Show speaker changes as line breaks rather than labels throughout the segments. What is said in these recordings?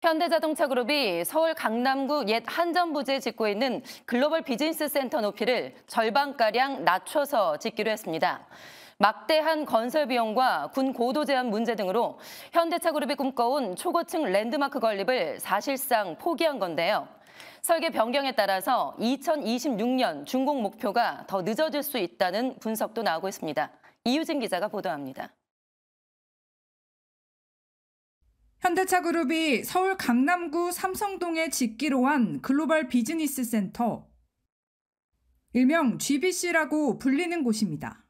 현대자동차그룹이 서울 강남구 옛 한전부지에 짓고 있는 글로벌 비즈니스 센터 높이를 절반가량 낮춰서 짓기로 했습니다. 막대한 건설 비용과 군 고도 제한 문제 등으로 현대차그룹이 꿈꿔온 초고층 랜드마크 건립을 사실상 포기한 건데요. 설계 변경에 따라서 2026년 준공 목표가 더 늦어질 수 있다는 분석도 나오고 있습니다. 이유진 기자가 보도합니다.
현대차그룹이 서울 강남구 삼성동에 짓기로 한 글로벌 비즈니스 센터, 일명 GBC라고 불리는 곳입니다.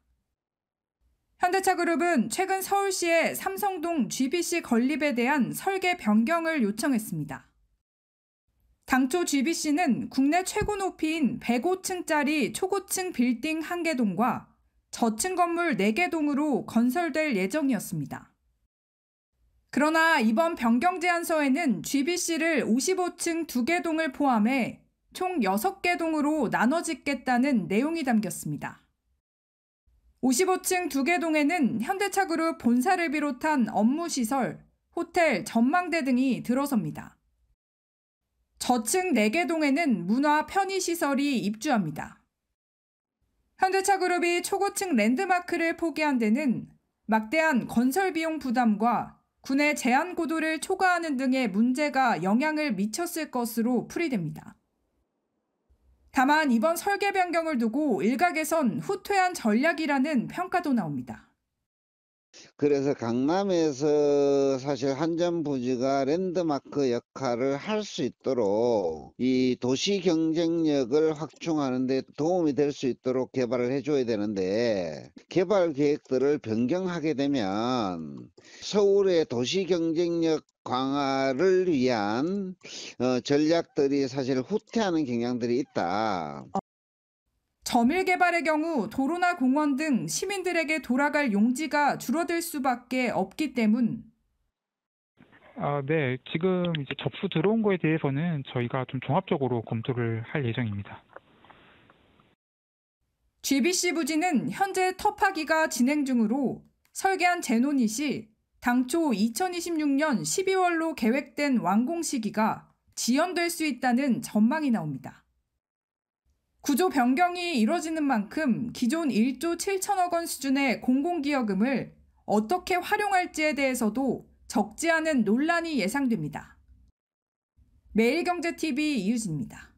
현대차그룹은 최근 서울시에 삼성동 GBC 건립에 대한 설계 변경을 요청했습니다. 당초 GBC는 국내 최고 높이인 105층짜리 초고층 빌딩 1개 동과 저층 건물 4개 동으로 건설될 예정이었습니다. 그러나 이번 변경 제안서에는 GBC를 55층 2개 동을 포함해 총 6개 동으로 나눠 짓겠다는 내용이 담겼습니다. 55층 2개 동에는 현대차그룹 본사를 비롯한 업무시설, 호텔, 전망대 등이 들어섭니다. 저층 4개 동에는 문화 편의시설이 입주합니다. 현대차그룹이 초고층 랜드마크를 포기한 데는 막대한 건설 비용 부담과 군의 제한 고도를 초과하는 등의 문제가 영향을 미쳤을 것으로 풀이됩니다. 다만 이번 설계 변경을 두고 일각에선 후퇴한 전략이라는 평가도 나옵니다.
그래서 강남에서 사실 한전부지가 랜드마크 역할을 할 수 있도록 이 도시 경쟁력을 확충하는 데 도움이 될 수 있도록 개발을 해줘야 되는데 개발 계획들을 변경하게 되면 서울의 도시 경쟁력 강화를 위한 어, 전략들이 사실 후퇴하는 경향들이 있다.
점일 개발의 경우 도로나 공원 등 시민들에게 돌아갈 용지가 줄어들 수밖에 없기 때문. 아, 네. 지금 이제 접수 들어온 거에 대해서는 저희가 좀 종합적으로 검토를 할 예정입니다. GBC 부지는 현재 터파기가 진행 중으로 설계한 제노닛이 당초 2026년 12월로 계획된 완공 시기가 지연될 수 있다는 전망이 나옵니다. 구조 변경이 이뤄지는 만큼 기존 1조 7천억 원 수준의 공공기여금을 어떻게 활용할지에 대해서도 적지 않은 논란이 예상됩니다. 매일경제TV 이유진입니다.